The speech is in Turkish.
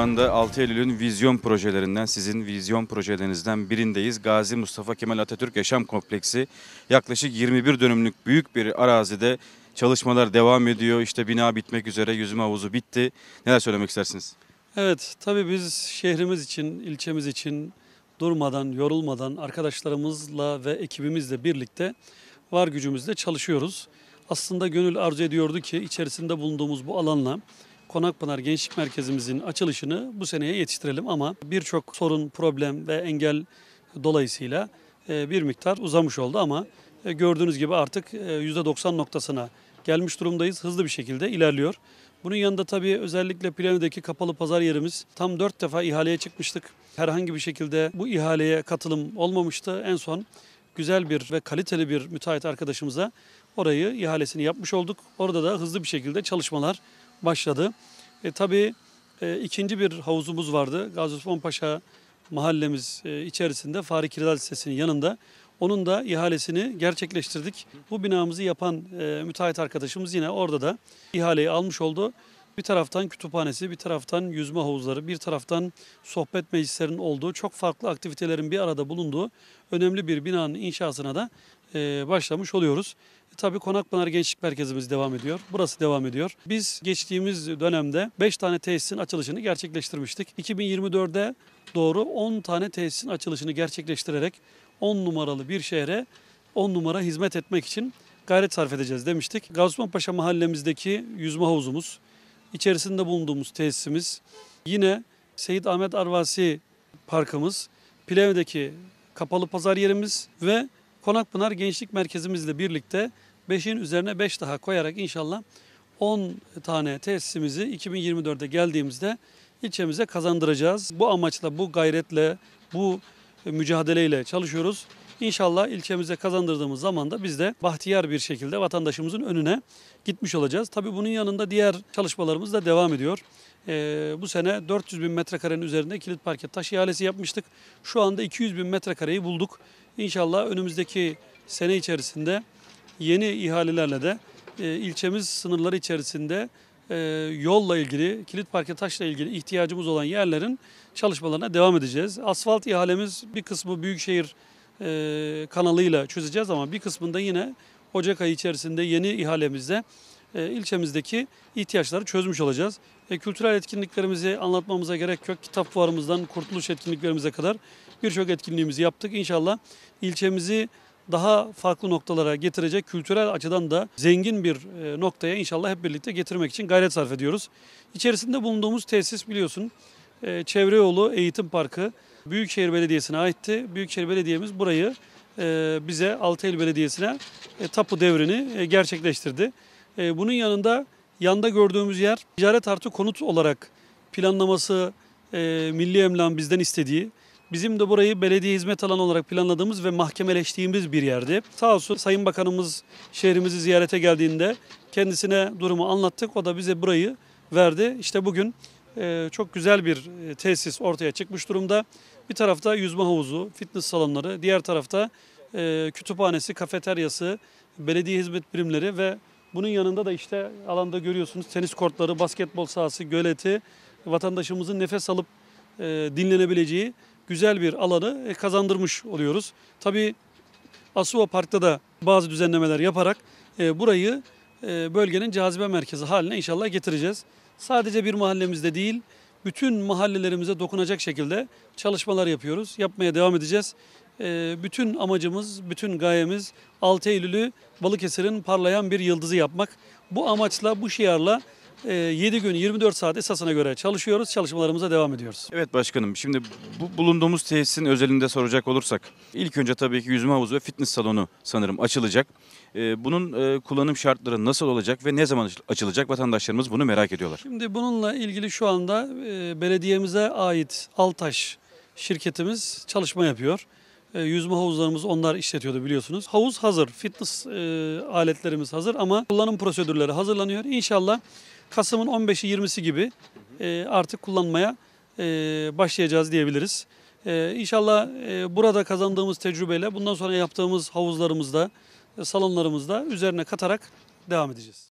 anda 6 Eylül'ün vizyon projelerinden, sizin vizyon projelerinizden birindeyiz. Gazi Mustafa Kemal Atatürk Yaşam Kompleksi yaklaşık 21 dönümlük büyük bir arazide çalışmalar devam ediyor. İşte bina bitmek üzere, yüzüm havuzu bitti. Neler söylemek istersiniz? Evet, tabii biz şehrimiz için, ilçemiz için durmadan, yorulmadan arkadaşlarımızla ve ekibimizle birlikte var gücümüzle çalışıyoruz. Aslında gönül arzu ediyordu ki içerisinde bulunduğumuz bu alanla Konakpınar Gençlik Merkezimizin açılışını bu seneye yetiştirelim ama birçok sorun, problem ve engel dolayısıyla e, bir miktar uzamış oldu ama e, gördüğünüz gibi artık %90 e, noktasına gelmiş durumdayız. Hızlı bir şekilde ilerliyor. Bunun yanında tabii özellikle Plano'daki kapalı pazar yerimiz tam dört defa ihaleye çıkmıştık. Herhangi bir şekilde bu ihaleye katılım olmamıştı. En son güzel bir ve kaliteli bir müteahhit arkadaşımıza orayı ihalesini yapmış olduk. Orada da hızlı bir şekilde çalışmalar başladı. E, tabii e, ikinci bir havuzumuz vardı. Gazi Osman Paşa mahallemiz e, içerisinde Fahri Kirdal Lisesi'nin yanında. Onun da ihalesini gerçekleştirdik. Bu binamızı yapan e, müteahhit arkadaşımız yine orada da ihaleyi almış oldu. Bir taraftan kütüphanesi, bir taraftan yüzme havuzları, bir taraftan sohbet meclislerinin olduğu, çok farklı aktivitelerin bir arada bulunduğu önemli bir binanın inşasına da e, başlamış oluyoruz. Tabii Konakpınar Gençlik Merkezimiz devam ediyor. Burası devam ediyor. Biz geçtiğimiz dönemde 5 tane tesisin açılışını gerçekleştirmiştik. 2024'e doğru 10 tane tesisin açılışını gerçekleştirerek 10 numaralı bir şehre 10 numara hizmet etmek için gayret sarf edeceğiz demiştik. Gazman mahallemizdeki yüzme havuzumuz, içerisinde bulunduğumuz tesisimiz, yine Seyit Ahmet Arvasi Parkımız, Plev'deki kapalı pazar yerimiz ve Konakpınar Gençlik Merkezimizle birlikte 5'in üzerine 5 daha koyarak inşallah 10 tane tesisimizi 2024'de geldiğimizde ilçemize kazandıracağız. Bu amaçla, bu gayretle, bu mücadeleyle çalışıyoruz. İnşallah ilçemize kazandırdığımız zaman da biz de bahtiyar bir şekilde vatandaşımızın önüne gitmiş olacağız. Tabii bunun yanında diğer çalışmalarımız da devam ediyor. Ee, bu sene 400 bin metrekarenin üzerinde kilit parket taş ihalesi yapmıştık. Şu anda 200 bin metrekareyi bulduk. İnşallah önümüzdeki sene içerisinde yeni ihalelerle de e, ilçemiz sınırları içerisinde e, yolla ilgili, kilit parke taşla ilgili ihtiyacımız olan yerlerin çalışmalarına devam edeceğiz. Asfalt ihalemiz bir kısmı Büyükşehir e, kanalıyla çözeceğiz ama bir kısmında yine Ocak ayı içerisinde yeni ihalemizde e, ilçemizdeki ihtiyaçları çözmüş olacağız. E, kültürel etkinliklerimizi anlatmamıza gerek yok. Kitap fuarımızdan kurtuluş etkinliklerimize kadar birçok etkinliğimizi yaptık. İnşallah ilçemizi daha farklı noktalara getirecek kültürel açıdan da zengin bir e, noktaya inşallah hep birlikte getirmek için gayret sarf ediyoruz. İçerisinde bulunduğumuz tesis biliyorsun e, Çevre Eğitim Parkı Büyükşehir Belediyesi'ne aitti. Büyükşehir Belediye'miz burayı e, bize Altaylı Belediyesi'ne e, tapu devrini e, gerçekleştirdi. Bunun yanında yanda gördüğümüz yer ticaret artı konut olarak planlaması Milli Emlak bizden istediği Bizim de burayı belediye hizmet alanı olarak planladığımız ve mahkemeleştiğimiz bir yerdi. Sağ olsun Sayın Bakanımız şehrimizi ziyarete geldiğinde kendisine durumu anlattık. O da bize burayı verdi. İşte bugün ee, çok güzel bir e, tesis ortaya çıkmış durumda. Bir tarafta yüzme havuzu, fitness salonları, diğer tarafta e, kütüphanesi, kafeteryası, belediye hizmet birimleri ve bunun yanında da işte alanda görüyorsunuz tenis kortları, basketbol sahası, göleti, vatandaşımızın nefes alıp e, dinlenebileceği güzel bir alanı kazandırmış oluyoruz. Tabii Asuva Park'ta da bazı düzenlemeler yaparak burayı bölgenin cazibe merkezi haline inşallah getireceğiz. Sadece bir mahallemizde değil, bütün mahallelerimize dokunacak şekilde çalışmalar yapıyoruz. Yapmaya devam edeceğiz. Ee, bütün amacımız, bütün gayemiz 6 Eylül'ü Balıkesir'in parlayan bir yıldızı yapmak. Bu amaçla, bu şiarla 7 ee, gün 24 saat esasına göre çalışıyoruz. Çalışmalarımıza devam ediyoruz. Evet başkanım şimdi bu bulunduğumuz tesisin özelinde soracak olursak ilk önce tabii ki yüzme havuzu ve fitness salonu sanırım açılacak. Ee, bunun e, kullanım şartları nasıl olacak ve ne zaman açılacak vatandaşlarımız bunu merak ediyorlar. Şimdi bununla ilgili şu anda e, belediyemize ait Altaş şirketimiz çalışma yapıyor. E, yüzme havuzlarımızı onlar işletiyordu biliyorsunuz. Havuz hazır, fitness aletlerimiz hazır ama kullanım prosedürleri hazırlanıyor. İnşallah Kasım'ın 15'i 20'si gibi e, artık kullanmaya e, başlayacağız diyebiliriz. E, inşallah e, burada kazandığımız tecrübeyle bundan sonra yaptığımız havuzlarımızda, e, salonlarımızda üzerine katarak devam edeceğiz.